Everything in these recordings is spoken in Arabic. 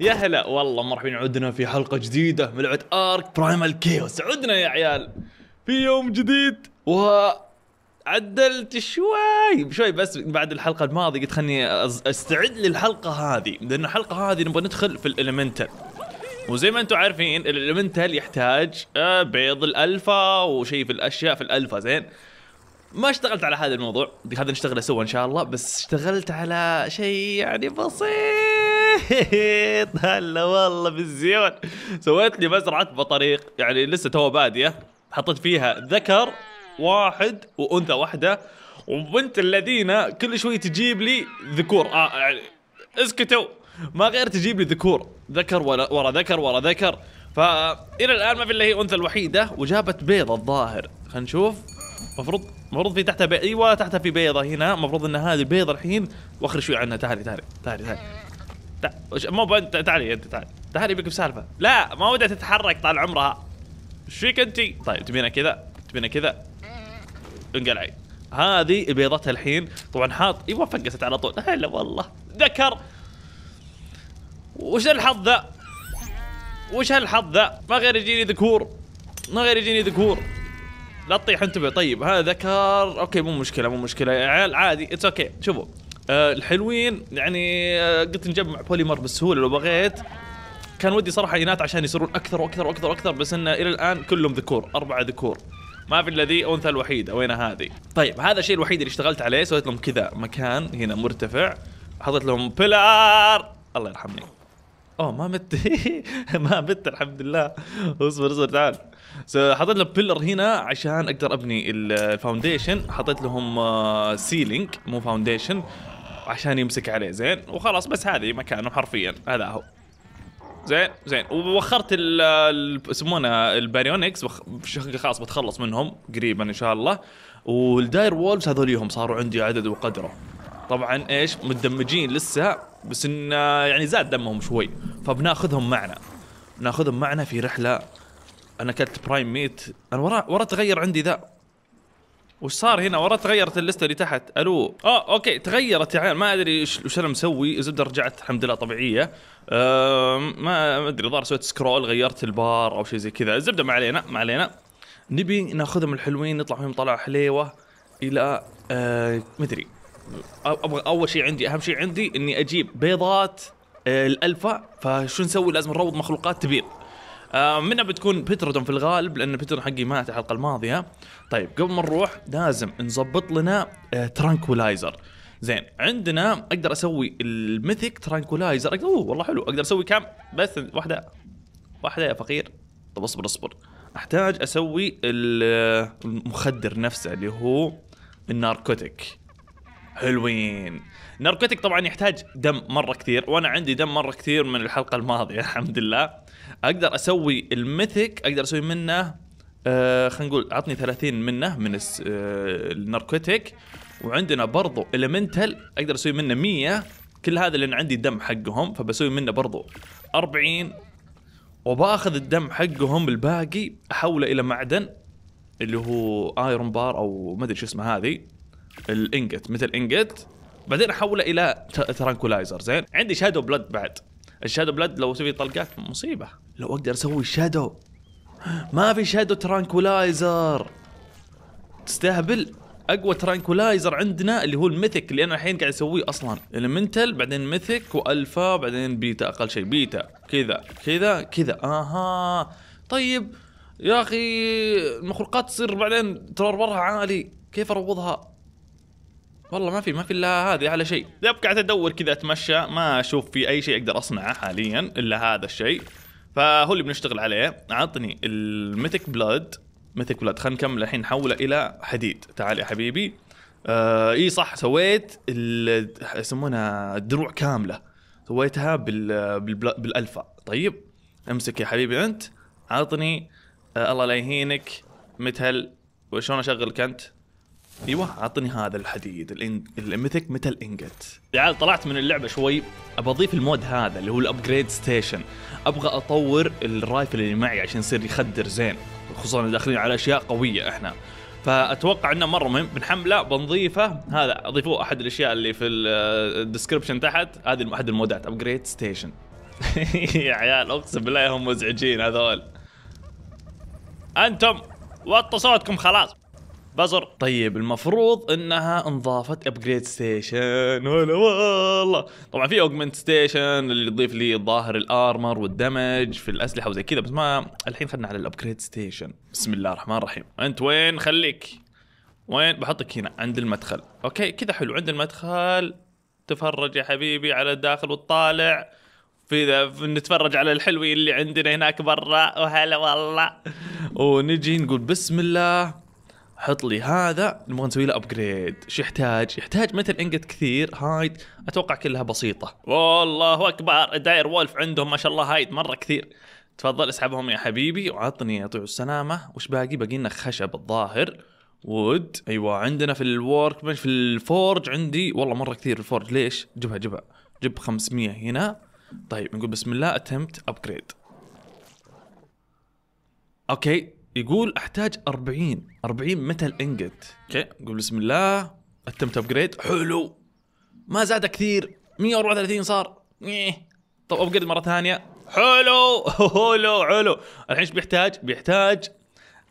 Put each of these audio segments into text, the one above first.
يا هلا والله مرحبا عدنا في حلقة جديدة من لعبة ارك برايمال كيوس عدنا يا عيال في يوم جديد و عدلت شوي شوي بس بعد الحلقة الماضية قلت خلني استعد للحلقة هذه لأن الحلقة هذه نبغى ندخل في الإليمنتال وزي ما انتم عارفين الإليمنتال يحتاج آه، بيض الألفا وشيء في الأشياء في الألفا زين ما اشتغلت على هذا الموضوع هذا نشتغله سوا ان شاء الله بس اشتغلت على شيء يعني بسيط بسيط هلا والله بالزيون سويت لي مزرعه بطريق يعني لسه تو باديه حطيت فيها ذكر واحد وانثى واحده وبنت الذين كل شوي تجيب لي ذكور آه يعني اسكتوا ما غير تجيب لي ذكور ذكر ولا ورا ذكر ورا ذكر فالى الان ما في الا هي انثى الوحيده وجابت بيضه الظاهر خلينا نشوف المفروض المفروض في تحتها بي... ايوه تحتها في بيضه هنا المفروض ان هذه البيضه الحين واخر شوي عنها تعالي تعالي تعالي تعالي مو بنت تعالي انت تعالي تعالي بك بسالفه لا ما ودها تتحرك طال عمرها ايش فيك انت؟ طيب تبينها كذا تبينها كذا انقلعي هذه بيضتها الحين طبعا حاط ايوه فقست على طول هلا والله ذكر وش الحظ ذا؟ وش هالحظ ذا؟ ما غير يجيني ذكور ما غير يجيني ذكور لا تطيح انتبه طيب هذا ذكر اوكي مو مشكله مو مشكله عيال عادي اتس اوكي شوفوا آه، الحلوين يعني آه، قلت نجمع بوليمر بالسهوله لو بغيت كان ودي صراحه ينات عشان يصيرون اكثر واكثر واكثر واكثر بس انه الى الان كلهم ذكور اربعه ذكور ما في الا ذي انثى الوحيده وين هذه طيب هذا الشيء الوحيد اللي اشتغلت عليه سويت لهم كذا مكان هنا مرتفع حطيت لهم بلار الله يرحمني اوه ما مت ما مت الحمد لله اصبر اصبر تعال حطيت لهم بيلر هنا عشان اقدر ابني الفاونديشن حطيت لهم آه، سيلينج مو فاونديشن عشان يمسك عليه زين وخلاص بس هذه مكانه حرفيا هذا هو زين زين ووخرت ال يسمونه الباريونكس بشكل خاص بتخلص منهم قريبا ان شاء الله والداير وولفز هذوليهم صاروا عندي عدد وقدره طبعا ايش مدمجين لسه بس ان يعني زاد دمهم شوي فبناخذهم معنا ناخذهم معنا في رحله انا اكلت برايم ميت انا ورا ورا تغير عندي ذا وش صار هنا ورا تغيرت اللسته اللي تحت الو اه اوكي تغيرت يا يعني. عيال ما ادري وش انا مسوي الزبده رجعت الحمد لله طبيعيه ما ادري ظهر سويت سكرول غيرت البار او شيء زي كذا الزبده ما علينا ما علينا نبي ناخذهم الحلوين نطلع فيهم طلعه حليوه الى آه ادري ابغى اول شيء عندي اهم شيء عندي اني اجيب بيضات آه، الالفا فشو نسوي لازم نروض مخلوقات تبيض آه، منها بتكون بيتردون في الغالب لان بيتردون حقي مات الحلقه الماضيه طيب قبل ما نروح لازم نظبط لنا ترانكولايزر آه، زين عندنا اقدر اسوي الميثيك ترانكولايزر اوه والله حلو اقدر اسوي كم بس واحده واحده يا فقير طب اصبر اصبر احتاج اسوي المخدر نفسه اللي هو الناركوتيك حلوين ناركوتيك طبعا يحتاج دم مره كثير وانا عندي دم مره كثير من الحلقه الماضيه الحمد لله اقدر اسوي الميثك اقدر اسوي منه آه خلينا نقول عطني 30 منه من آه الناركوتيك وعندنا برضو المنتل اقدر اسوي منه 100 كل هذا لان عندي دم حقهم فبسوي منه برضو 40 وباخذ الدم حقهم الباقي احوله الى معدن اللي هو ايرون بار او ما ادري شو اسمه هذه الانجت مثل انجت بعدين احوله الى ترانكولايزر زين عندي شادو بلاد بعد الشادو بلاد لو اسوي طلقات مصيبه لو اقدر اسوي شادو ما في شادو ترانكولايزر تستهبل اقوى ترانكولايزر عندنا اللي هو الميثك اللي انا الحين قاعد اسويه اصلا المنتل بعدين ميثك والفا بعدين بيتا اقل شيء بيتا كذا كذا كذا اها طيب يا اخي المخلوقات تصير بعدين ترورها عالي كيف اروضها والله ما في ما في الا هذه على شيء يب قاعد ادور كذا اتمشى ما اشوف في اي شيء اقدر اصنعه حاليا الا هذا الشيء فهو اللي بنشتغل عليه عطني الميتك بلاد ميتك بلاد خلينا نكمل الحين نحوله الى حديد تعال يا حبيبي آه اي صح سويت يسمونها دروع كامله سويتها بال بالالفا طيب امسك يا حبيبي انت عطني آه الله لا يهينك مثل وشلون اشغلك انت ايوه عطني هذا الحديد الميثيك ميتال انجت تعال طلعت من اللعبه شوي ابى اضيف المود هذا اللي هو الابجريد ستيشن ابغى اطور الرايفل اللي معي عشان يصير يخدر زين خصوصا داخلين على اشياء قويه احنا فاتوقع انه مره مهم بنحمله بنضيفه هذا اضيفوه احد الاشياء اللي في الديسكربشن تحت هذه احد المودات ابجريد ستيشن يا عيال اقسم بالله هم مزعجين هذول انتم وطوا صوتكم خلاص بزر طيب المفروض انها انضافت ابجريد ستيشن ولا والله طبعا في اوجمنت ستيشن اللي تضيف لي الظاهر الارمر والدمج في الاسلحه وزي كذا بس ما الحين خلنا على الابجريد ستيشن بسم الله الرحمن الرحيم انت وين خليك وين بحطك هنا عند المدخل اوكي كذا حلو عند المدخل تفرج يا حبيبي على الداخل والطالع في نتفرج على الحلوي اللي عندنا هناك برا وهلا والله ونجي نقول بسم الله حط لي هذا نبغى نسوي له ابجريد شو يحتاج؟ يحتاج مثل انجت كثير هايد اتوقع كلها بسيطه والله اكبر داير وولف عندهم ما شاء الله هايد مره كثير تفضل اسحبهم يا حبيبي وعطني يا طيب السلامه وش باقي؟ باقي لنا خشب الظاهر وود ايوه عندنا في الورك بنش في الفورج عندي والله مره كثير الفورج ليش؟ جبها جبها جيب 500 هنا طيب نقول بسم الله اتمت ابجريد اوكي يقول احتاج 40 40 متل انجت اوكي نقول بسم الله اتمت ابجريد حلو ما زاد كثير 134 صار إيه. طب ابجريد مره ثانيه حلو حلو حلو الحين ايش بيحتاج؟ بيحتاج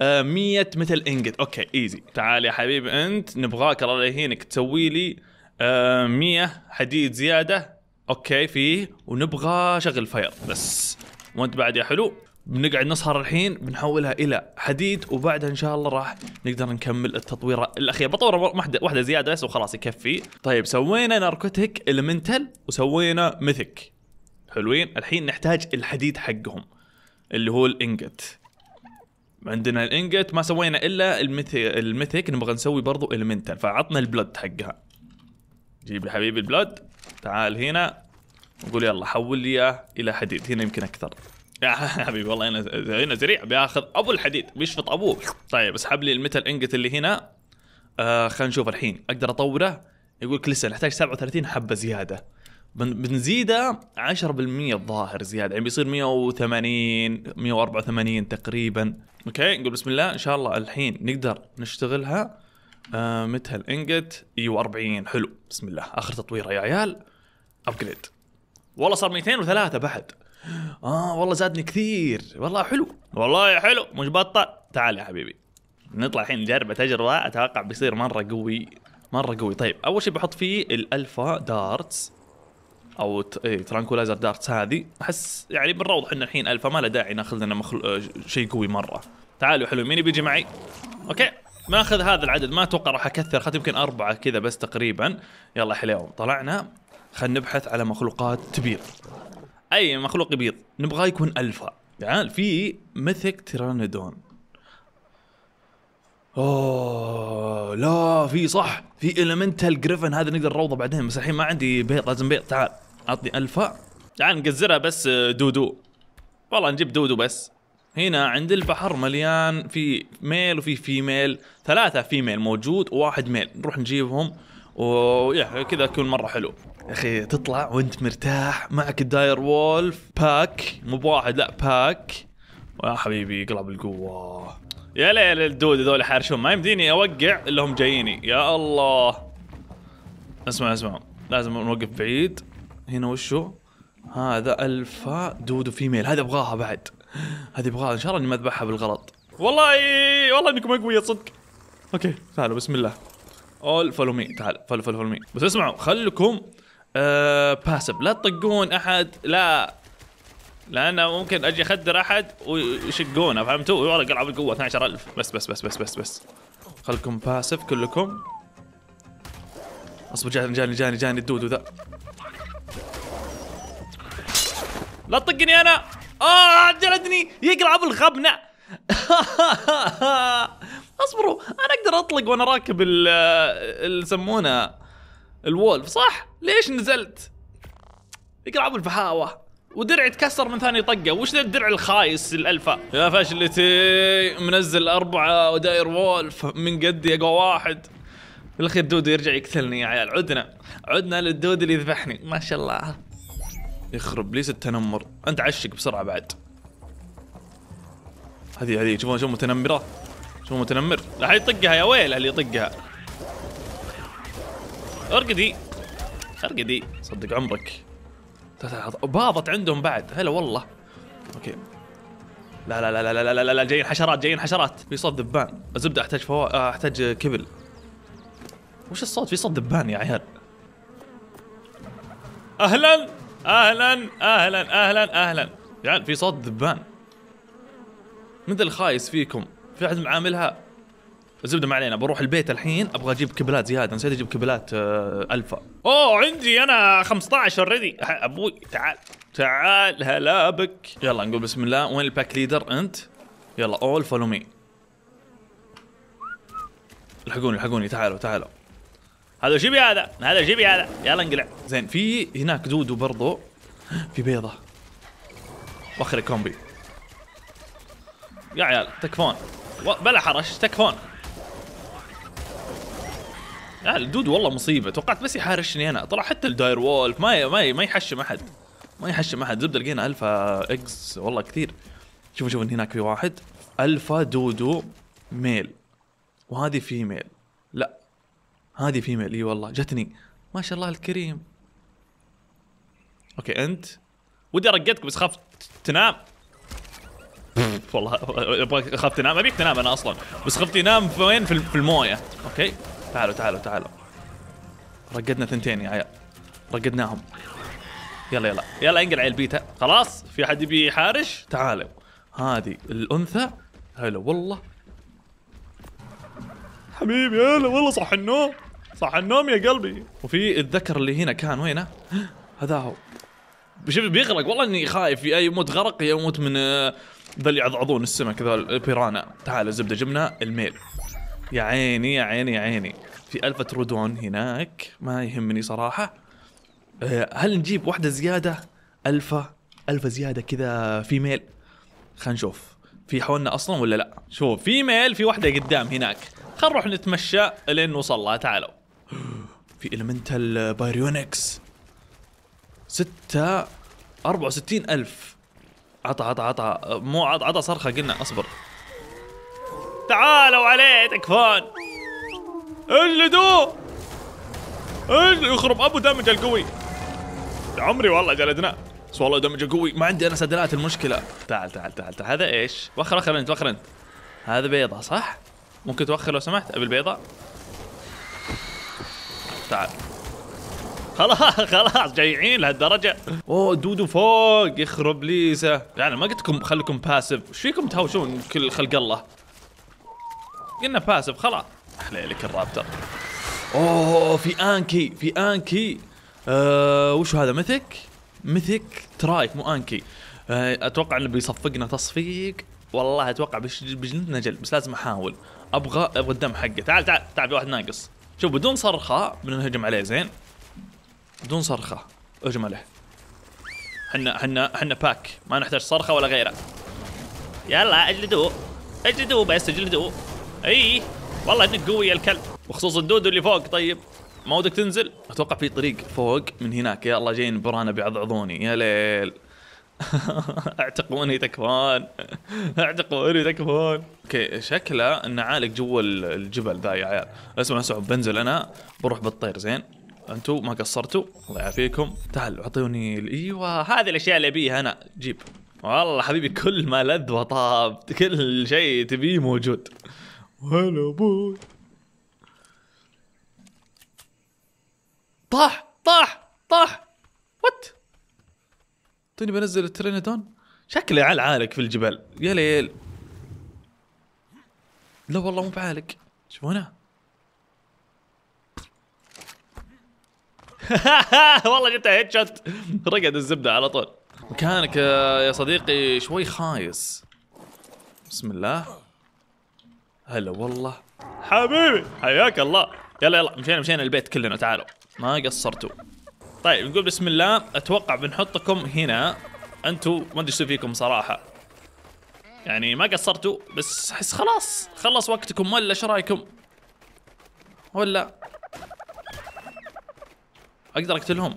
100 آه، متل انجت اوكي ايزي تعال يا حبيبي انت نبغاك الله يهينك تسوي لي 100 آه، حديد زياده اوكي فيه ونبغى شغل فاير بس وانت بعد يا حلو بنقعد نسهر الحين بنحولها الى حديد وبعدها ان شاء الله راح نقدر نكمل التطوير الاخير بطور واحده واحده زياده بس وخلاص يكفي طيب سوينا ناركوتيك المنتل وسوينا ميثك حلوين الحين نحتاج الحديد حقهم اللي هو الانجت عندنا الانجت ما سوينا الا الميثك نبغى نسوي برضو المنتل فعطنا البلد حقها جيب لي حبيبي البلد تعال هنا وقول يلا حول لي الى حديد هنا يمكن اكثر يا حبيبي والله هنا هنا سريع بياخذ ابو الحديد بيشفط ابوه طيب اسحب لي الميتال انجت اللي هنا آه خلينا نشوف الحين اقدر اطوره يقول لك لسه نحتاج 37 حبه زياده بنزيده 10% الظاهر زياده يعني بيصير 180 184 تقريبا اوكي نقول بسم الله ان شاء الله الحين نقدر نشتغلها آه ميتال انجت ايوه 40 حلو بسم الله اخر تطويره يا عيال ابجريد والله صار 203 بعد اه والله زادني كثير والله حلو والله حلو مش بطل تعال يا حبيبي نطلع الحين نجربه تجربه اتوقع بيصير مره قوي مره قوي طيب اول شيء بحط فيه الالفا دارتس او إيه، ترانكولايزر دارتس هذه احس يعني بنروض احنا الحين الفا ما له داعي ناخذ لنا مخل... آه، شيء قوي مره تعالوا حلو مين بيجي معي اوكي ماخذ هذا العدد ما اتوقع راح اكثر خذ يمكن اربعه كذا بس تقريبا يلا حلو طلعنا خلينا نبحث على مخلوقات كبيره اي مخلوق يبيض نبغاه يكون الفا تعال في مثك تيرانودون اوه لا في صح في المنتال جريفن هذا نقدر نروضه بعدين بس الحين ما عندي بيض لازم بيض تعال عطني الفا تعال نقزرها بس آه، دودو والله نجيب دودو بس هنا عند البحر مليان في ميل وفي فيميل ثلاثة فيميل موجود وواحد ميل نروح نجيبهم ويا كذا يكون مرة حلو اخي تطلع وانت مرتاح معك الداير وولف باك مو بواحد لا باك يا حبيبي اقلب القوه يا ليل الدود هذول حارشون ما يمديني اوقع الا هم جاييني يا الله اسمع اسمع لازم نوقف بعيد هنا وشو هذا الفا دودو فيميل هذه ابغاها بعد هذه ابغاها ان شاء الله اني ما اذبحها بالغلط والله والله انكم اقوياء صدق اوكي تعالوا بسم الله اول فولو مي تعال فولو فولو فولو مي بس اسمعوا خلكم آه، باسب لا تطقون احد لا لانه ممكن اجي اخدر احد ويشقونه فهمتوا؟ والله قلعه بالقوه 12000 بس بس بس بس بس بس خلكم باسف كلكم اصبر جاني جاني جاني جاني الدودو ذا لا تطقني انا اه جلدني يقلع بالخبنه اصبروا انا اقدر اطلق وانا راكب ال آه، يسمونه الولف صح ليش نزلت يقلعوا الفهاوه ودرعي تكسر من ثاني طقه وش ذا الدرع الخايس الالفا يا فاشلتي منزل اربعه وداير وولف من قدي اقوى واحد بالاخير دودو يرجع يقتلني يا عيال عدنا عدنا للدود اللي يذبحني ما شاء الله يخرب ليس التنمر انت عشق بسرعه بعد هذه هذه شوفوا شو متنمره شو متنمر لا حد يطقها يا ويل اللي يطقها ارقدي ارقدي صدق عمرك باضت عندهم بعد هلا والله اوكي لا لا لا لا لا لا لا جايين حشرات جايين حشرات في صوت ذبان الزبده احتاج فو... آه، احتاج كبل وش الصوت في صوت ذبان يا عيال اهلا اهلا اهلا اهلا اهلا يا عيال في صوت ذبان من ذا الخايس فيكم في احد معاملها الزبده ما علينا بروح البيت الحين ابغى اجيب كبلات زياده نسيت اجيب كبلات آه، الفا اوه عندي انا 15 اوريدي ابوي تعال تعال هلا بك يلا نقول بسم الله وين الباك ليدر انت يلا اول فولو مي الحقوني الحقوني تعالوا تعالوا هذا جيبي هذا هذا جيبي هذا يلا انقلع زين في هناك دودو برضو في بيضه واخر كومبي يا عيال تكفون بلا حرش تكفون يعني الدود والله مصيبه توقعت بس يحارشني انا طلع حتى الداير وولف ما ما ما يحشم احد ما يحشم احد زبده لقينا الفا اكس والله كثير شوفوا شوفوا هناك في واحد الفا دودو ميل وهذه فيميل لا هذه فيميل اي والله جتني ما شاء الله الكريم اوكي انت ودي ارقدك بس خفت تنام والله ابغاك تنام ابيك تنام انا اصلا بس خفت ينام فين في المويه اوكي تعالوا تعالوا تعالوا رقدنا ثنتين يا عيال رقدناهم يلا يلا يلا انقل عيل بيتا خلاص في حد يبي حارش تعالوا هذه الانثى هلا والله حبيبي هلا والله صح النوم صح النوم يا قلبي وفي الذكر اللي هنا كان وينه هذا هو شوف بيغرق والله اني خايف يا يموت غرق يا يموت من آه، ذا اللي يعضعضون السمك ذا البيرانا تعال زبده جبنا الميل يا عيني يا عيني يا عيني في ألفة رودون هناك ما يهمني صراحة آه، هل نجيب واحدة زيادة ألفة ألفة زيادة كذا فيميل خلينا نشوف في حولنا أصلا ولا لا شوف فيميل في واحدة قدام هناك خلينا نروح نتمشى لين نوصل لها تعالوا في إلمنتال بايريونكس ستة أربعة وستين ألف عطى عطى عطى مو عطى عطى صرخة قلنا أصبر تعالوا عليه تكفون اجلدوه اجلد يخرب ابو دمج القوي عمري والله جلدناه بس والله دمجه قوي ما عندي انا سدلات المشكله تعال تعال تعال, تعال. هذا ايش؟ وخر وخر انت وخر انت هذا بيضة صح؟ ممكن توخر لو سمحت ابي البيضة تعال خلاص خلاص جايعين لهالدرجة اوه دودو فوق يخرب ليسه يعني ما قلت لكم خليكم باسف ايش فيكم تهاوشون كل خلق الله قلنا باسف خلاص احلى لك الرابتر اوه في انكي في انكي أه وش هذا مثك مثك ترايك مو انكي أه اتوقع انه بيصفقنا تصفيق والله اتوقع بجلدنا جلد بس لازم احاول ابغى ابغى الدم حقه تعال تعال تعال في واحد ناقص شوف بدون صرخه بنهجم عليه زين بدون صرخه اهجم عليه حنا حنا حنا باك ما نحتاج صرخه ولا غيره يلا اجلدوه اجلدوه بس اجلدوه اي والله انك قوي يا الكلب وخصوصا الدودو اللي فوق طيب ما ودك تنزل اتوقع في طريق فوق من هناك يا الله جايين برانا بيعضعضوني يا ليل اعتقوني تكفون اعتقوني تكفون اوكي شكله انه عالق جوا الجبل ذا يا عيال اسمع اسمع بنزل انا بروح بالطير زين انتم ما قصرتوا الله يعافيكم تعالوا اعطوني ايوه هذه الاشياء اللي ابيها انا جيب والله حبيبي كل ما لذ وطاب كل شيء تبيه موجود هلا بوي طاح طاح طاح وات توني طيب بنزل الترينادون شكله على عالق في الجبل يا ليل لا والله مو بعالق شوف هنا والله جبتها هيد شوت رقد الزبده على طول مكانك يا صديقي شوي خايس بسم الله هلا والله حبيبي حياك الله يلا يلا مشينا مشينا البيت كلنا تعالوا ما قصرتوا طيب نقول بسم الله اتوقع بنحطكم هنا انتوا ما ادري شو فيكم صراحه يعني ما قصرتوا بس احس خلاص خلص وقتكم ولا ايش رايكم ولا اقدر اقتلهم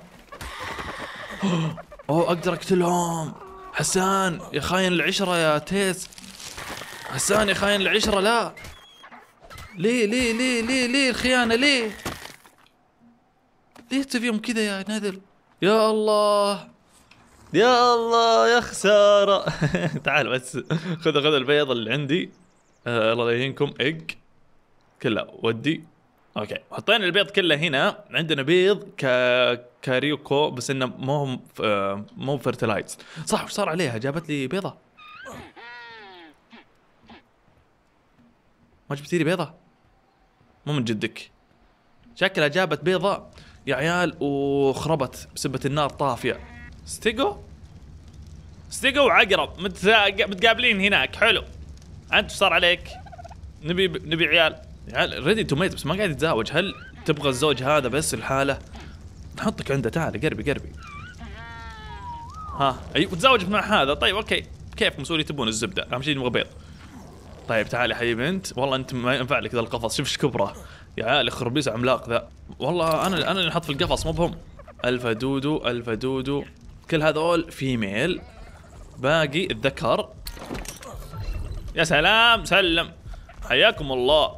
اوه اقدر اقتلهم حسان يا خاين العشره يا تيس حساني خاين العشرة لا ليه ليه ليه ليه ليه الخيانة ليه ليه تبيهم كذا يا نذل يا الله يا الله يا خسارة تعال بس خذ خذ البيض اللي عندي آه الله يهينكم اج كله ودي اوكي حطينا البيض كله هنا عندنا بيض ك... كاريوكو بس انه مو آه، مو فرتلايز صح وش صار عليها جابت لي بيضه ما جبتي لي بيضه مو من جدك شكلها جابت بيضه يا عيال وخربت بسبه النار طافيه ستيجو ستيجو وعقرب متقابلين هناك حلو انت صار عليك نبي نبي عيال عيال ريدي تو ميت بس ما قاعد يتزاوج هل تبغى الزوج هذا بس الحالة نحطك عنده تعال قربي قربي ها ايوه وتزوجت مع هذا طيب اوكي كيف مسؤولي تبون الزبده اهم شيء نبغى بيض طيب تعال يا حبيبي انت والله انت ما ينفع لك ذا القفص شوف ايش كبره يا عالي خربيس عملاق ذا والله انا انا اللي نحط في القفص مو بهم الفا دودو الفا دودو كل هذول فيميل باقي الذكر يا سلام سلم حياكم الله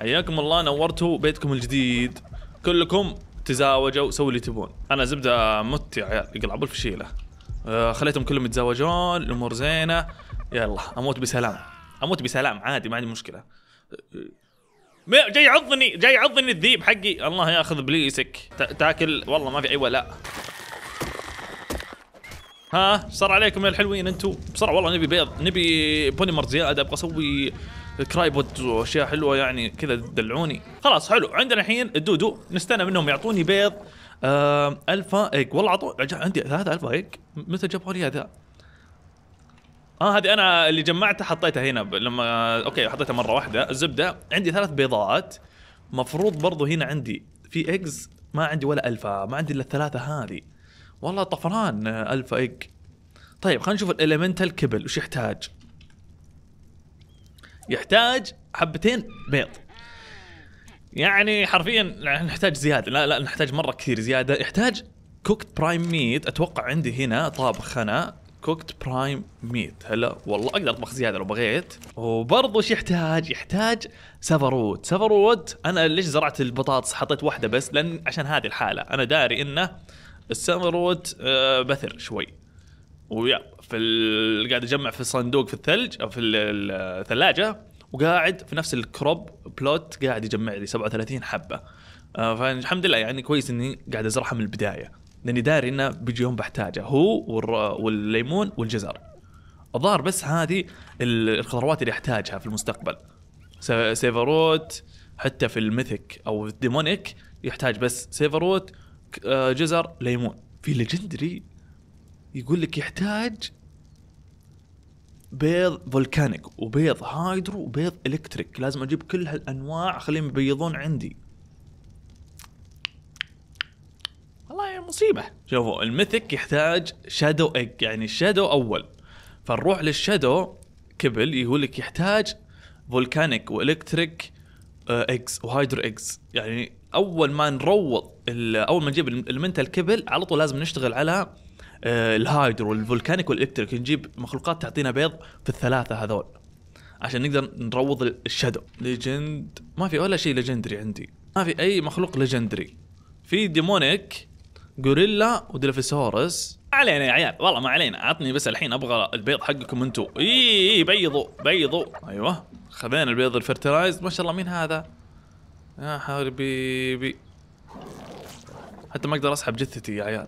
حياكم الله نورتوا بيتكم الجديد كلكم تزاوجوا سووا اللي تبون انا زبده مت يا عيال يقلعوا الفشيله آه، خليتهم كلهم يتزاوجون الامور زينه يلا اموت بسلام اموت بسلام عادي ما عندي مشكله جاي عضني جاي عضني الذيب حقي الله ياخذ بليسك تاكل والله ما في اي ولاء ها صار عليكم يا الحلوين انتم بسرعه والله نبي بيض نبي بوليمر زياده ابغى اسوي كرايبوت واشياء حلوه يعني كذا دلعوني خلاص حلو عندنا الحين الدودو نستنى منهم يعطوني بيض آه الفا ايج والله عطوا عندي ثلاثة الفا ايج متى جابوا لي ذا اه هذه انا اللي جمعتها حطيتها هنا لما اوكي حطيتها مره واحده الزبده عندي ثلاث بيضات مفروض برضو هنا عندي في ايجز ما عندي ولا الفا ما عندي الا الثلاثه هذه والله طفران آه، الفا ايج طيب خلينا نشوف الاليمنتال كبل وش يحتاج يحتاج حبتين بيض يعني حرفيا نحتاج زياده لا لا نحتاج مره كثير زياده يحتاج كوكت برايم ميت اتوقع عندي هنا طابخ انا كوكت برايم ميت هلا والله اقدر اطبخ زياده لو بغيت وبرضه ايش يحتاج؟ يحتاج سفروت سفروت انا ليش زرعت البطاطس حطيت واحده بس لان عشان هذه الحاله انا داري انه السفروت آه، بثر شوي ويا في قاعد اجمع في الصندوق في الثلج او في الثلاجه وقاعد في نفس الكروب بلوت قاعد يجمع لي 37 حبه آه، فالحمد لله يعني كويس اني قاعد ازرعها من البدايه لاني داري انه بيجي يوم بحتاجه هو والليمون والجزر الظاهر بس هذه الخضروات اللي احتاجها في المستقبل سيفروت حتى في الميثك او الديمونيك يحتاج بس سيفروت آه، جزر ليمون في ليجندري يقول لك يحتاج بيض فولكانيك وبيض هايدرو وبيض الكتريك لازم اجيب كل هالانواع اخليهم يبيضون عندي مصيبه شوفوا الميثك يحتاج شادو ايج يعني الشادو اول فنروح للشادو كبل يقول لك يحتاج فولكانيك والكتريك إيكس وهايدرو إيكس يعني اول ما نروض اول ما نجيب المنتل كبل على طول لازم نشتغل على آه، الهايدرو والفولكانيك والالكتريك نجيب مخلوقات تعطينا بيض في الثلاثه هذول عشان نقدر نروض الشادو ليجند ما في ولا شيء ليجندري عندي ما في اي مخلوق ليجندري في ديمونيك غوريلا وديلفيسورس علينا يا عيال والله ما علينا عطني بس الحين ابغى البيض حقكم انتم اي اي بيضوا بيضوا ايوه خذينا البيض الفرتلايز ما شاء الله مين هذا يا حبيبي حتى ما اقدر اسحب جثتي يا عيال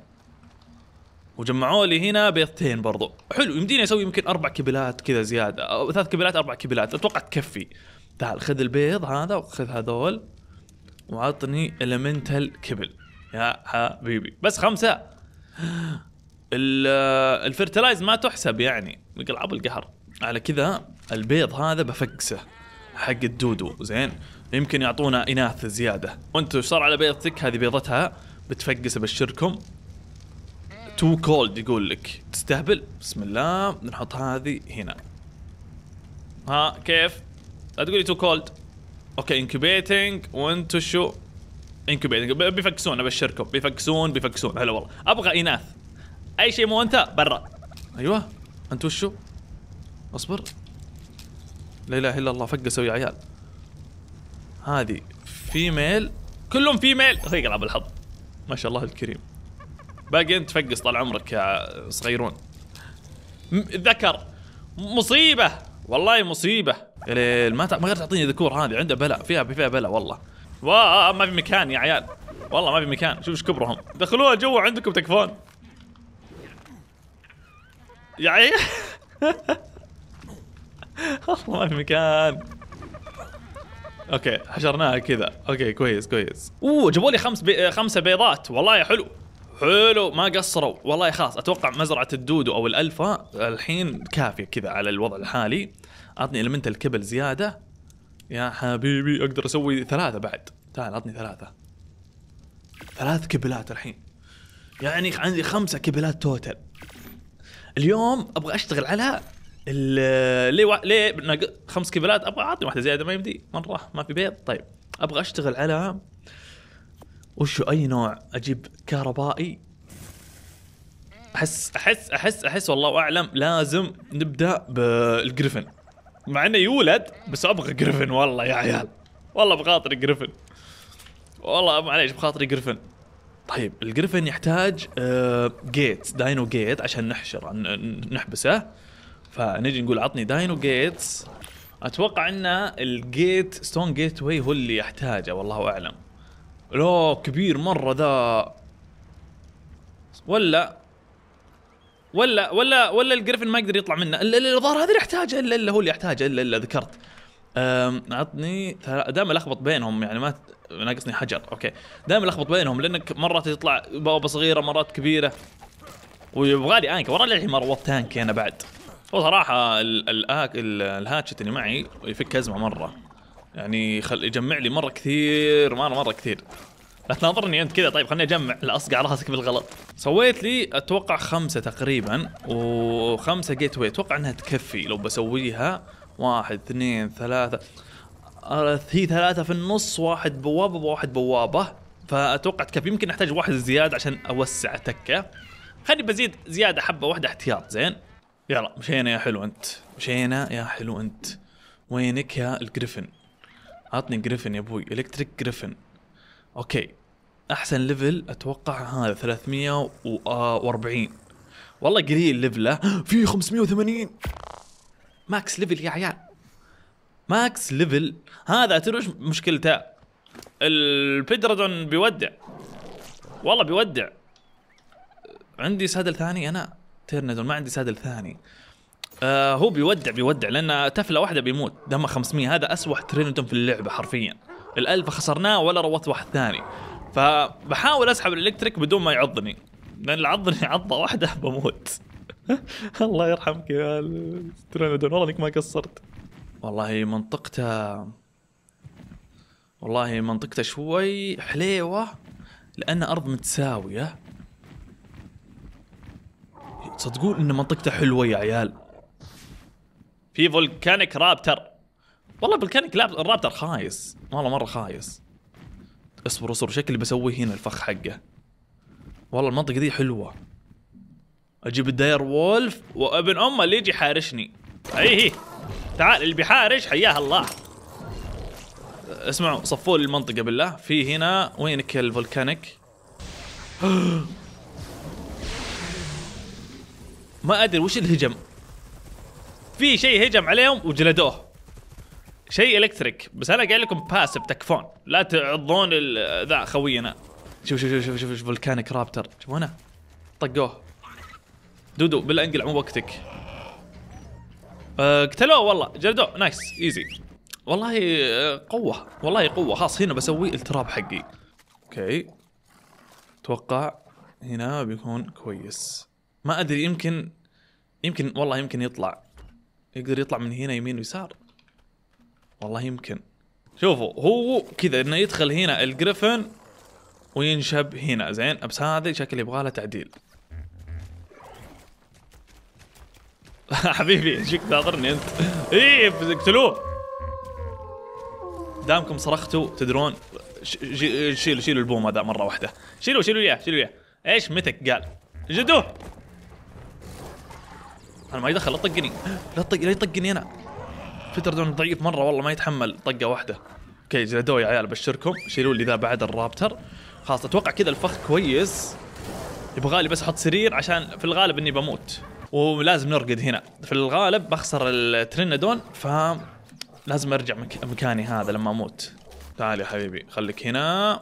وجمعوا لي هنا بيضتين برضو حلو يمديني اسوي يمكن اربع كبلات كذا زياده او ثلاث كبلات اربع كبلات اتوقع تكفي تعال خذ البيض هذا وخذ هذول وعطني المنتال كبل يا حبيبي بس خمسه الفرتلايز ما تحسب يعني العب القهر على كذا البيض هذا بفقسه حق الدودو زين يمكن يعطونا اناث زياده وانتم ايش صار على بيضتك هذه بيضتها بتفقس ابشركم تو كولد يقول لك تستهبل بسم الله بنحط هذه هنا ها كيف لا تقولي تو كولد اوكي انكبيتنج وانتو شو انكوبيتنج بيفكسون ابشركم بيفكسون بيفكسون هلا والله ابغى اناث اي شيء مو انت برا ايوه انت وشو؟ اصبر لا اله الا الله فقسوا يا عيال هذه فيميل كلهم فيميل العب الحظ ما شاء الله الكريم باقي انت فقس طال عمرك يا صغيرون ذكر مصيبه والله مصيبه يا ما ما غير تعطيني ذكور هذه عندها بلا فيها فيها بلا والله واه ما في مكان يا عيال والله ما في مكان شوف ايش كبرهم دخلوها جوا عندكم تكفون يا عيال والله ما في مكان اوكي حشرناها كذا اوكي كويس كويس اوه جابوا لي خمس بي... خمسه بيضات والله يا حلو حلو ما قصروا والله خلاص اتوقع مزرعه الدودو او الالفا الحين كافيه كذا على الوضع الحالي اعطني المنت الكبل زياده يا حبيبي اقدر اسوي ثلاثه بعد تعال عطني ثلاثه ثلاث كبلات الحين يعني عندي خمسه كبلات توتل اليوم ابغى اشتغل على ليه و... ليه خمس كبلات ابغى اعطي واحده زياده ما يمدي مره ما في بيض طيب ابغى اشتغل على وشو اي نوع اجيب كهربائي احس احس احس احس والله اعلم لازم نبدا بالجريفن مع انه يولد بس ابغى جريفن والله يا عيال والله بخاطري جريفن والله معليش بخاطري جريفن طيب الجريفن يحتاج جيتس جيت داينو جيت عشان نحشر نحبسه فنجي نقول عطني داينو جيتس اتوقع ان الجيت ستون جيت واي هو اللي يحتاجه والله اعلم لا كبير مره ذا ولا ولا ولا ولا الجريفن ما يقدر يطلع منه الظاهر هذا اللي يحتاجه الا الا هو اللي يحتاجه الا الا ذكرت عطني دائما الخبط بينهم يعني ما ناقصني حجر اوكي دائما الخبط بينهم لانك مرات يطلع بوابه صغيره مرات كبيره ويبغى لي انك ورا للحين ما روضت تانكي انا بعد وصراحه آه، الهاتشت اللي معي يفك ازمه مره يعني خل يجمع لي مره كثير مره مره كثير لا تناظرني انت كذا طيب خليني اجمع لا اصقع راسك بالغلط سويت لي اتوقع خمسه تقريبا وخمسه جيت واي اتوقع انها تكفي لو بسويها واحد اثنين ثلاثه هي ثلاثه في النص واحد بوابه وواحد بوابه فاتوقع تكفي يمكن احتاج واحد زياده عشان اوسع تكه خلي بزيد زياده حبه واحده احتياط زين يلا مشينا يا حلو انت مشينا يا حلو انت وينك يا الجريفن عطني جريفن يا ابوي الكتريك جريفن اوكي احسن ليفل اتوقع هذا 340 والله قليل ليفله في 580 ماكس ليفل يا عيال ماكس ليفل هذا تدري مشكلته البيدرادون بيودع والله بيودع عندي سادل ثاني انا تيرنادون ما عندي سادل ثاني آه هو بيودع بيودع لان تفله واحده بيموت دمه 500 هذا اسوء تيرنادون في اللعبه حرفيا الالف خسرناه ولا روضت واحد ثاني فبحاول اسحب الالكتريك بدون ما يعضني لان العضني عضني عضه واحده بموت الله يرحمك يا ترندون والله انك ما قصرت والله منطقته والله منطقته شوي حليوه لان ارض متساويه تصدقون ان منطقته حلوه يا عيال في فولكانيك رابتر والله بالكنك لاب الرابتر خايس والله مره خايس اصبر اصبر شكلي بسوي هنا الفخ حقه والله المنطقه دي حلوه اجيب الداير وولف وابن امه اللي يجي يحارشني ايه تعال اللي بيحارش حياه الله اسمعوا صفوا لي المنطقه بالله في هنا وينك الفولكانيك ما ادري وش الهجم في شيء هجم عليهم وجلدوه شيء الكتريك بس انا قايل لكم باسف تكفون لا تعضون ذا خوينا شوف شوف شوف شوف شوف فولكانيك رابتر شوف هنا طقوه دودو بالانقل مو وقتك أه قتلوه والله جلدوه نايس ايزي والله أه، قوة والله قوة خلاص هنا بسوي التراب حقي اوكي اتوقع هنا بيكون كويس ما ادري يمكن يمكن والله يمكن يطلع يقدر يطلع من هنا يمين ويسار والله يمكن شوفوا هو كذا انه يدخل هنا الجريفن وينشب هنا زين بس هذا شكل يبغى له تعديل حبيبي شك تناظرني انت؟ ايه اقتلوه دامكم صرختوا تدرون شيلوا شيلوا البوم هذا مره واحده شيلوا شيلوا اياه شيلوا اياه ايش متك قال جدوه انا ما يدخل لا تطقني لا تطقني لا يطقني انا فيتر دون ضعيف مره والله ما يتحمل طقه واحده اوكي جلدوه يا عيال ابشركم شيلوا لي ذا بعد الرابتر خلاص اتوقع كذا الفخ كويس يبغالي بس احط سرير عشان في الغالب اني بموت ولازم نرقد هنا في الغالب بخسر الترينادون ف لازم ارجع مك... مكاني هذا لما اموت تعال يا حبيبي خليك هنا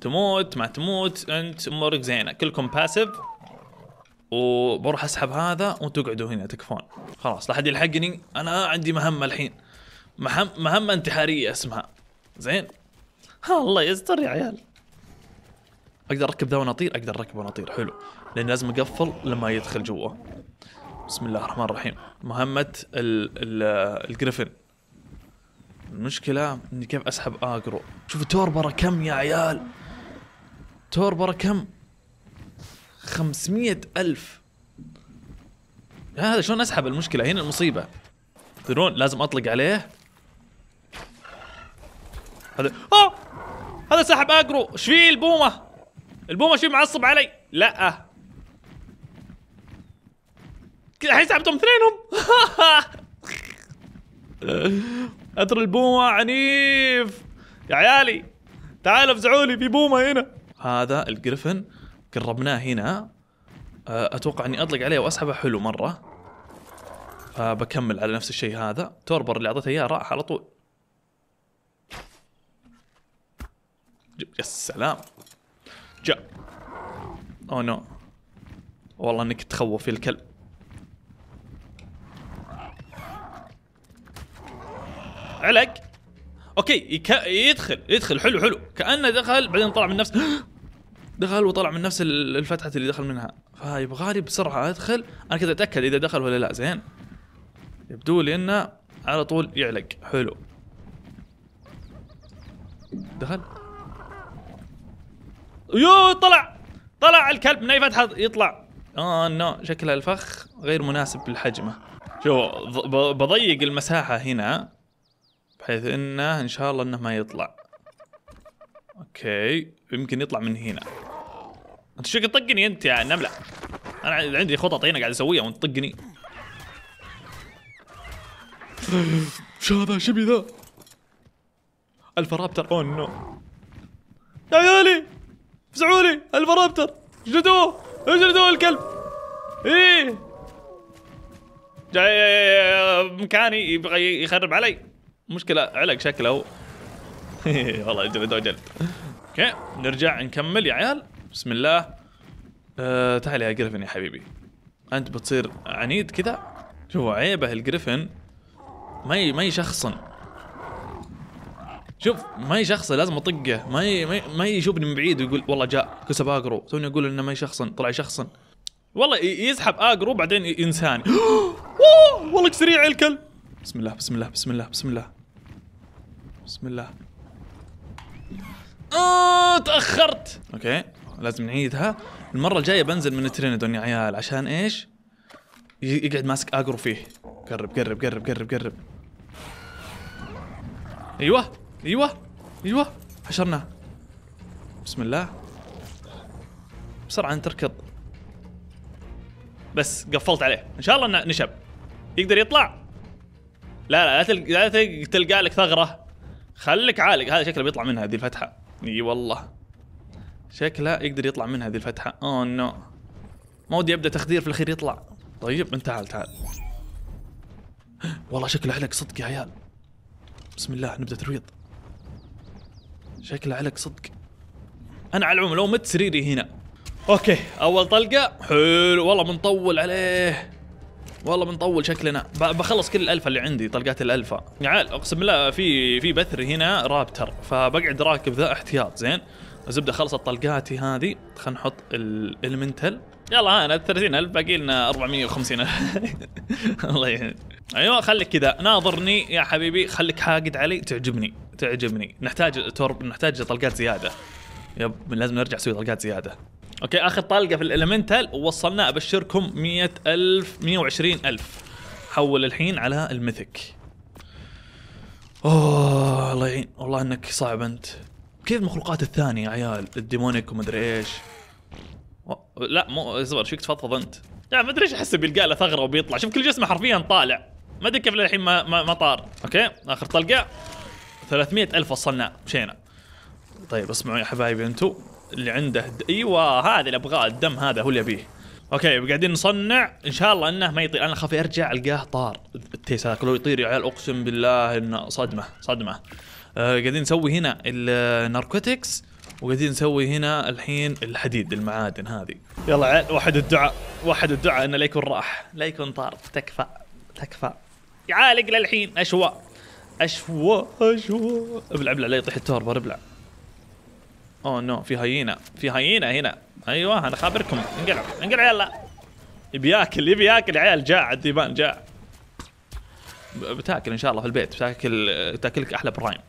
تموت ما تموت انت امورك زينه كلكم باسيف وبروح اسحب هذا وانتم اقعدوا هنا تكفون خلاص لا حد يلحقني انا عندي مهمه الحين مهم مهمه انتحاريه اسمها زين الله يستر يا عيال اقدر اركب ذا وانا اطير اقدر اركب وانا اطير حلو لان لازم اقفل لما يدخل جوا بسم الله الرحمن الرحيم مهمة الجريفن المشكلة اني كيف اسحب اجرو شوف توربره كم يا عيال توربرة كم 500 ألف هذا شلون اسحب المشكله هنا المصيبه ترون لازم اطلق عليه هذا اه هذا سحب اجرو ايش في البومه البومه شو معصب علي لا الحين سحبتهم اثنينهم اثر البومه عنيف يا عيالي تعالوا افزعوا لي في بومه هنا هذا الجريفن قربناه هنا آه، اتوقع اني اطلق عليه واسحبه حلو مره فبكمل آه، على نفس الشيء هذا توربر اللي اعطيته اياه راح على طول يا سلام جاء او نو والله انك تخوف يا الكلب علق اوكي يك... يدخل يدخل حلو حلو كانه دخل بعدين طلع من نفسه دخل وطلع من نفس الفتحه اللي دخل منها فيبغى لي بسرعه ادخل انا كذا اتاكد اذا دخل ولا لا زين يبدو لي انه على طول يعلق حلو دخل يو طلع طلع الكلب من اي فتحه يطلع اه نو شكل الفخ غير مناسب لحجمه شوف بضيق المساحه هنا بحيث انه ان شاء الله انه ما يطلع اوكي يمكن يطلع من هنا انت شو تطقني انت يا نمله انا عندي خطط هنا قاعد اسويها وانت تطقني شو هذا شبي ذا الفرابتر اون oh نو يا عيالي افزعوا لي الفرابتر اجلدوه اجلدوه الكلب ايه جاي مكاني يبغى يخرب علي مشكله علق شكله والله جلد وجلد اوكي نرجع نكمل يا عيال بسم الله أه تعال يا جريفن يا حبيبي انت بتصير عنيد كذا شوفوا عيبه الجريفن ما ما يشخصن شوف ما يشخصن لازم اطقه ما ما, ما يشوفني من بعيد ويقول والله جاء كسب اجرو توني اقول انه ما يشخصن طلع يشخصن والله يسحب اجرو بعدين انسان والله سريع الكلب بسم الله بسم الله بسم الله بسم الله بسم الله آه تاخرت اوكي لازم نعيدها المره الجايه بنزل من التريندون يا عيال عشان ايش يقعد ماسك اجرو فيه قرب قرب قرب قرب قرب ايوه ايوه ايوه حشرناه بسم الله بسرعه انت تركض بس قفلت عليه ان شاء الله نشب يقدر يطلع لا لا لا تلقى, لا تلقى لك ثغره خليك عالق هذا شكله بيطلع منها هذه الفتحه اي والله شكله يقدر يطلع من هذه الفتحه اوه oh نو ما ودي ابدا تخدير في الاخير يطلع طيب انت تعال تعال والله شكله علق صدق يا عيال بسم الله نبدا ترويض شكله علق صدق انا على العموم لو مت سريري هنا اوكي اول طلقه حلو والله بنطول عليه والله بنطول شكلنا بخلص كل الالفا اللي عندي طلقات الالفا يا اقسم بالله في في بثر هنا رابتر فبقعد راكب ذا احتياط زين الزبده خلصت طلقاتي هذه خلينا نحط الالمنتال يلا انا 30000 باقي لنا 450000 الله يعين ايوه خليك كذا ناظرني يا حبيبي خليك حاقد علي تعجبني تعجبني نحتاج تورب نحتاج طلقات زياده يب لازم نرجع نسوي طلقات زياده اوكي اخر طلقه في الالمنتال ووصلنا ابشركم 100000 120000 حول الحين على الميثك اوه الله يعين والله انك صعب انت كيف المخلوقات الثانيه يا عيال الديمونيك ومدري ايش و... لا مو اصبر شو تفضفض انت لا ما ادري ايش احس بيلقى له ثغره وبيطلع شوف كل جسمه حرفيا طالع ما ادري كيف للحين ما, ما, ما طار اوكي اخر طلقه 300 الف وصلنا مشينا طيب اسمعوا يا حبايبي انتم اللي عنده د... ايوه هذا اللي ابغاه الدم هذا هو اللي ابيه اوكي قاعدين نصنع ان شاء الله انه ما يطير انا خافي ارجع القاه طار التيس هذا لو يطير يا عيال اقسم بالله انه صدمه صدمه آه، قاعدين نسوي هنا الناركوتكس وقاعدين نسوي هنا الحين الحديد المعادن هذه يلا عيل واحد الدعاء واحد الدعاء انه لا يكون راح لا يكون طار تكفى تكفى يعالق للحين اشواء اشواء اشواء ابلع ابلع لا يطيح التوربه ابلع اوه نو في هيينا في هيينا هنا ايوه انا خابركم انقلع انقلع يلا يبي ياكل يبي ياكل يا عيال جاع الديبان جاع بتاكل ان شاء الله في البيت بتاكل تاكلك احلى برايم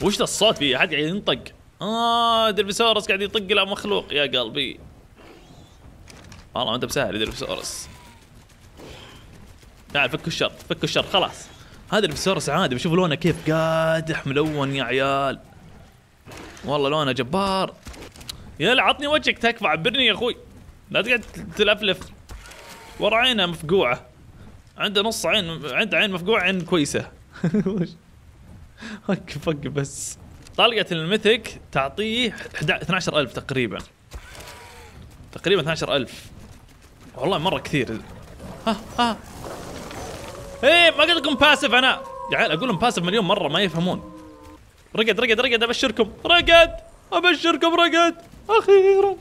وش ذا الصوت في احد قاعد ينطق اه ديرفيسورس قاعد يطق لا مخلوق يا قلبي والله انت بسهل ديرفيسورس تعال فكوا الشر فكوا الشر خلاص هذا ديرفيسورس عادي بشوف لونه كيف قادح ملون يا عيال والله لونه جبار يا عطني وجهك تكفى عبرني يا اخوي لا تقعد تلفلف ورا عينه مفقوعه عنده نص عين عنده عين مفقوعه عين كويسه وقف فك بس طلقة الميثك تعطيه 12000 تقريبا تقريبا 12000 والله مرة كثير ها ها ايه ما قلت لكم باسف انا يا عيال اقول لهم باسف مليون مرة ما يفهمون رقد رقد رقد ابشركم رقد ابشركم رقد اخيرا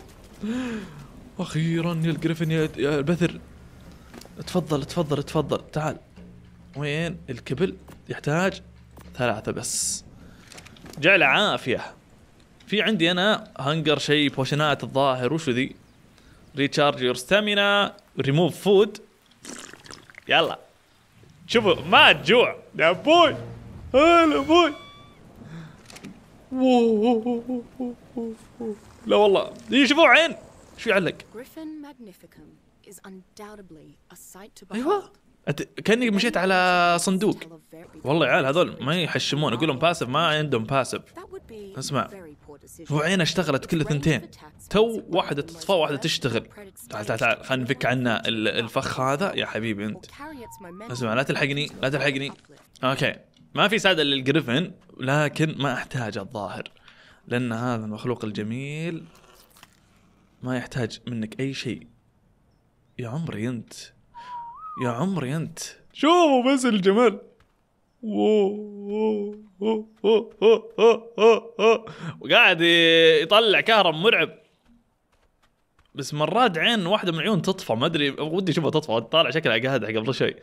اخيرا يا الجريفن يا البثر تفضل تفضل تفضل تعال وين الكبل يحتاج ثلاثة بس جعل عافية في عندي انا هنجر شيء بوشنات الظاهر وشو ذي ريتشارج يور ستامينا ريموف فود يلا شوفوا ما تجوع يا ابوي هلا ابوي لا والله إيه، شوفوا عين شو يعلق ايوه أت... كاني مشيت على صندوق والله عيال هذول ما يحشمون اقول لهم باسف ما عندهم باسف اسمع وعينه اشتغلت كل ثنتين تو واحدة تطفى واحدة تشتغل تعال تعال تعال خلينا نفك عنا الفخ هذا يا حبيبي انت اسمع لا تلحقني لا تلحقني اوكي ما في سادة للجريفن لكن ما احتاج الظاهر لان هذا المخلوق الجميل ما يحتاج منك اي شيء يا عمري انت يا عمري انت شوفوا بس الجمال وقاعد يطلع كهرب مرعب بس مرات عين واحده من العيون تطفى ما ادري ودي اشوفها تطفى طالع شكلها قاعد قبل شيء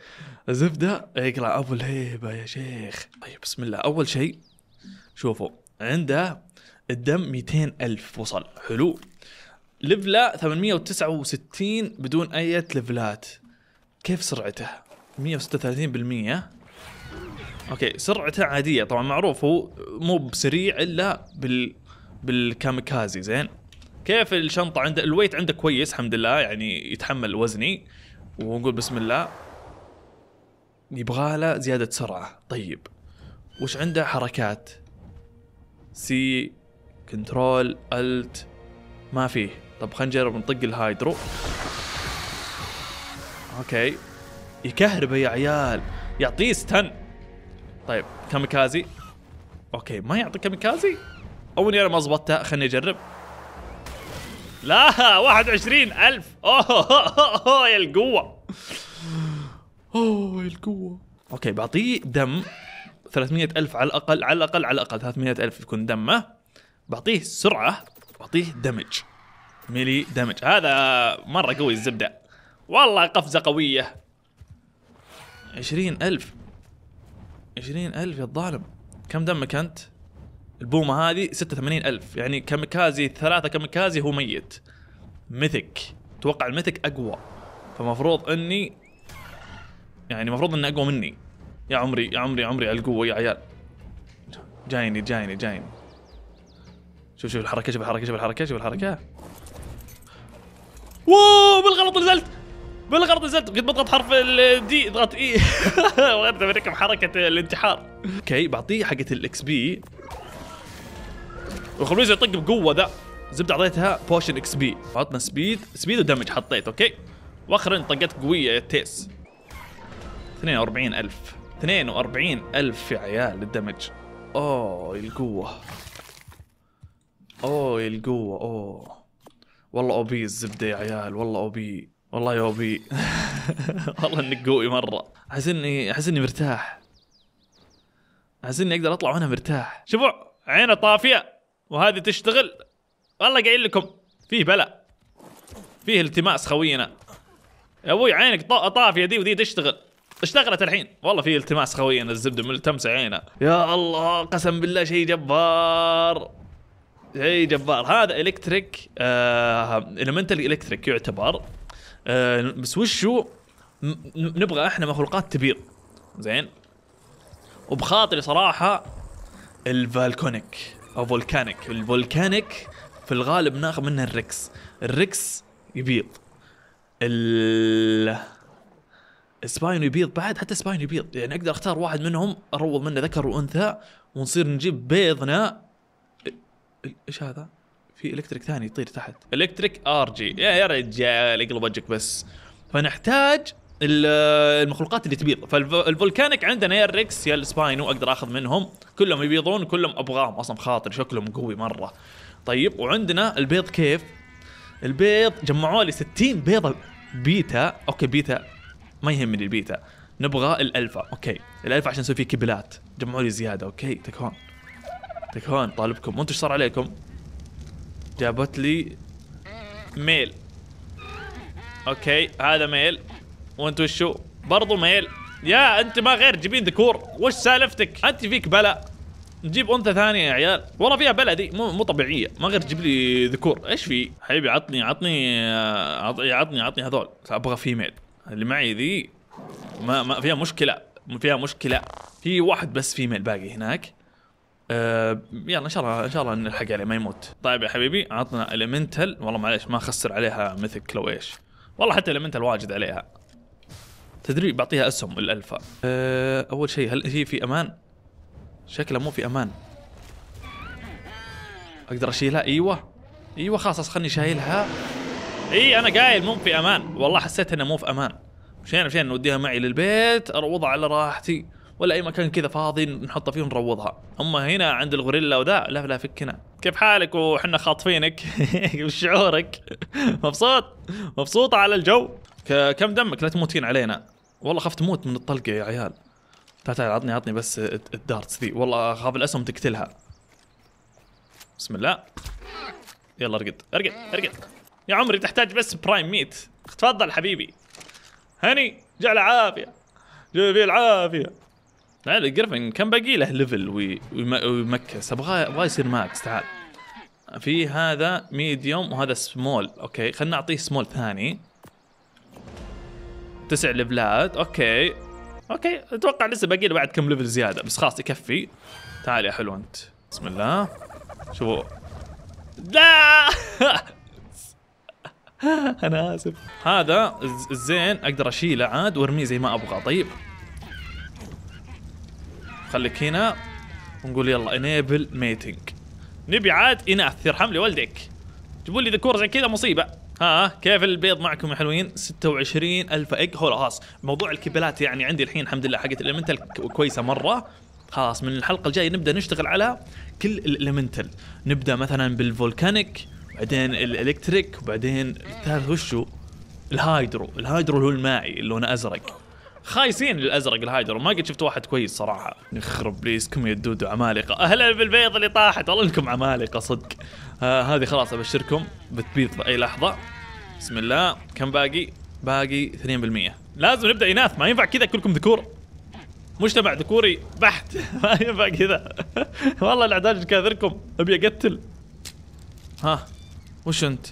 الزبده يقلع ابو الهيبه يا شيخ طيب بسم الله اول شيء شوفوا عنده الدم 200 ألف وصل حلو ليفله 869 بدون أي لفلات كيف سرعته 136% اوكي سرعته عاديه طبعا معروف هو مو بسريع الا بال بالكاميكازي زين كيف الشنطه عنده الويت عنده كويس الحمد لله يعني يتحمل وزني ونقول بسم الله يبغى له زياده سرعه طيب وش عنده حركات سي كنترول الت ما فيه طب خلينا نجرب نطق الهايدرو اوكي يكهربه يا عيال يعطيه ستن طيب كاميكازي اوكي ما يعطي كاميكازي او اني انا ما ظبطتها خليني اجرب لا 21000 اوه, أوه يا القوه اوه يا القوه اوكي بعطيه دم 300000 على الاقل على الاقل على الاقل 300000 يكون دمه بعطيه سرعه بعطيه دمج ميلي دمج هذا مره قوي الزبده والله قفزة قوية عشرين ألف عشرين ألف يا الظالم كم دمك أنت؟ البومة هذه ستة ثمانين ألف يعني كاميكازي ثلاثة كاميكازي هو ميت ميثك توقع الميثك أقوى فمفروض أني يعني مفروض أنه أقوى مني يا عمري يا عمري يا عمري على القوة يا عيال جايني جايني جايني شوف شوف الحركة شوف الحركة شوف الحركة شوف الحركة, شوف الحركة. بالغلط نزلت بالغلط نزلت قد بضغط حرف الدي اضغط اي وغيرت بريكب حركه الانتحار اوكي بعطيه حقه الاكس بي والخبريز يطق بقوه ذا زبده اعطيتها بوشن اكس بي عطنا سبيد سبيد ودمج حطيت اوكي واخرا طقت قويه يا تيس 42000 42000 يا عيال الدمج اوه القوه اوه القوه اوه والله اوبي الزبده يا عيال والله اوبي والله يا وبي والله انك قوي مره احس اني احس اني مرتاح احس اني اقدر اطلع وانا مرتاح شوفوا عينه طافيه وهذه تشتغل والله قايل لكم فيه بلا فيه التماس خوينا يا ابوي عينك طافيه دي ودي تشتغل اشتغلت الحين والله فيه التماس خوينا الزبده ملتمسه عينه يا الله قسم بالله شيء جبار شيء جبار هذا الكتريك آه... الكتريك يعتبر أه بس وشو نبغى احنا مخلوقات تبيض زين وبخاطري صراحه الفالكونيك او فولكانيك الفولكانيك في الغالب ناخذ منه الركس الركس يبيض ال سباين يبيض بعد حتى سباين يبيض يعني اقدر اختار واحد منهم اروض منه ذكر وانثى ونصير نجيب بيضنا ايش هذا؟ في الكتريك ثاني يطير تحت الكتريك ار جي يا رجال اقلب وجهك بس فنحتاج المخلوقات اللي تبيض فالفولكانيك عندنا يا الريكس يا السباينو اقدر اخذ منهم كلهم يبيضون كلهم ابغاهم اصلا خاطر شكلهم قوي مره طيب وعندنا البيض كيف البيض جمعوا لي 60 بيضه بيتا اوكي بيتا ما يهمني البيتا نبغى الالفا اوكي الالفا عشان نسوي فيه كبلات جمعوا لي زياده اوكي تكون تكون طالبكم وانتم ايش صار عليكم؟ جابت لي ميل اوكي هذا ميل وانت وشو برضو ميل يا انت ما غير تجيبين ذكور وش سالفتك انت فيك بلا نجيب انثى ثانيه يا عيال والله فيها بلا دي مو مو طبيعيه ما غير تجيب لي ذكور ايش في حبيبي عطني عطني آه، عطني إيه، عطني, عطني هذول ابغى فيميل اللي معي ذي ما, ما فيها مشكله فيها مشكله في واحد بس فيميل باقي هناك آه، يلا ان شاء الله ان شاء الله نلحق عليه ما يموت طيب يا حبيبي عطنا المنتل والله معليش ما اخسر عليها مثك لو ايش والله حتى المنتل واجد عليها تدري بعطيها اسهم الالفا أه اول شيء هل هي في امان شكلها مو في امان اقدر اشيلها ايوه ايوه خلاص خلني شايلها اي انا قايل مو في امان والله حسيت انها مو في امان مشينا مشينا نوديها معي للبيت اروضها على راحتي ولا اي مكان كذا فاضي نحطه فيه ونروضها اما هنا عند الغوريلا وذا لا لا فكنا كيف حالك وحنا خاطفينك وش شعورك مبسوط مبسوطة على الجو كم دمك لا تموتين علينا والله خفت تموت من الطلقة يا عيال تعال تعال عطني عطني بس الدارتس ذي والله اخاف الاسهم تقتلها بسم الله يلا ارقد ارقد ارقد يا عمري تحتاج بس برايم ميت تفضل حبيبي هني جعل عافيه فيه العافيه تعال جريفن كم باقي له ليفل ويمكس ابغاه ابغاه يصير ماكس تعال في هذا ميديوم وهذا سمول اوكي خلينا نعطيه سمول ثاني تسع ليفلات اوكي اوكي اتوقع لسه باقي له بعد كم ليفل زياده بس خلاص يكفي تعال يا حلو انت بسم الله شوفوا لا انا اسف هذا الزين اقدر اشيله عاد وارميه زي ما ابغى طيب خليك هنا ونقول يلا انيبل ميتنج نبي عاد اناث يرحم لي والدك جيبوا لي ذكور زي كذا مصيبه ها كيف البيض معكم يا حلوين 26000 اق خلاص موضوع الكبلات يعني عندي الحين الحمد لله حقت الالمنتال كويسه مره خلاص من الحلقه الجايه نبدا نشتغل على كل الالمنتال نبدا مثلا بالفولكانيك بعدين الالكتريك وبعدين الثالث وشو الهايدرو الهايدرو اللي هو الماعي اللي لونه ازرق خايسين الازرق الهايدر وما قد شفت واحد كويس صراحه يخرب بليسكم يا دود عمالقه اهلا بالبيض اللي طاحت والله انكم عمالقه صدق آه هذه خلاص ابشركم بتبيض في اي لحظه بسم الله كم باقي باقي 2% لازم نبدا اناث ما ينفع كذا كلكم ذكور مجتمع ذكوري بحت ما ينفع كذا والله العداج كاذركم ابي اقتل ها وش انت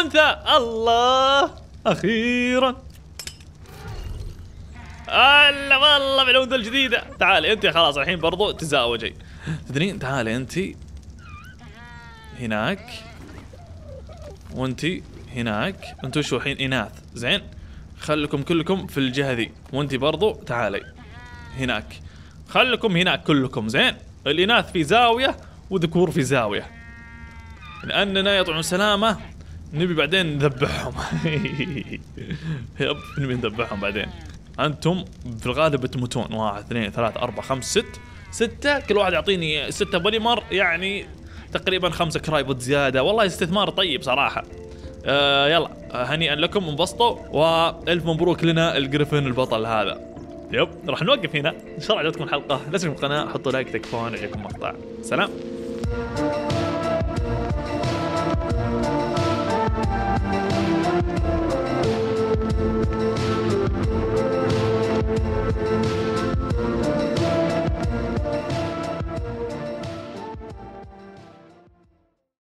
انثى الله اخيرا هلا والله بالعودة الجديدة تعالي انت خلاص الحين برضو تزاوجي تدرين تعالي انت هناك وانت هناك انتوا شو الحين اناث زين خلكم كلكم في الجهة ذي وانت برضو تعالي هناك خلكم هناك كلكم زين الاناث في زاوية وذكور في زاوية لاننا يطعون سلامة نبي بعدين نذبحهم يب نبي نذبحهم بعدين انتم في الغالب تموتون واحد اثنين ثلاثة أربعة خمس ست ستة كل واحد يعطيني ستة بوليمر يعني تقريبا خمسة كرايبوت زيادة والله استثمار طيب صراحة آه يلا هنيئا لكم انبسطوا والف مبروك لنا الجريفن البطل هذا يب راح نوقف هنا ان شاء الله عجبتكم الحلقه لا تنسوا القناه حطوا لايك تكفون عليكم مقطع سلام thank you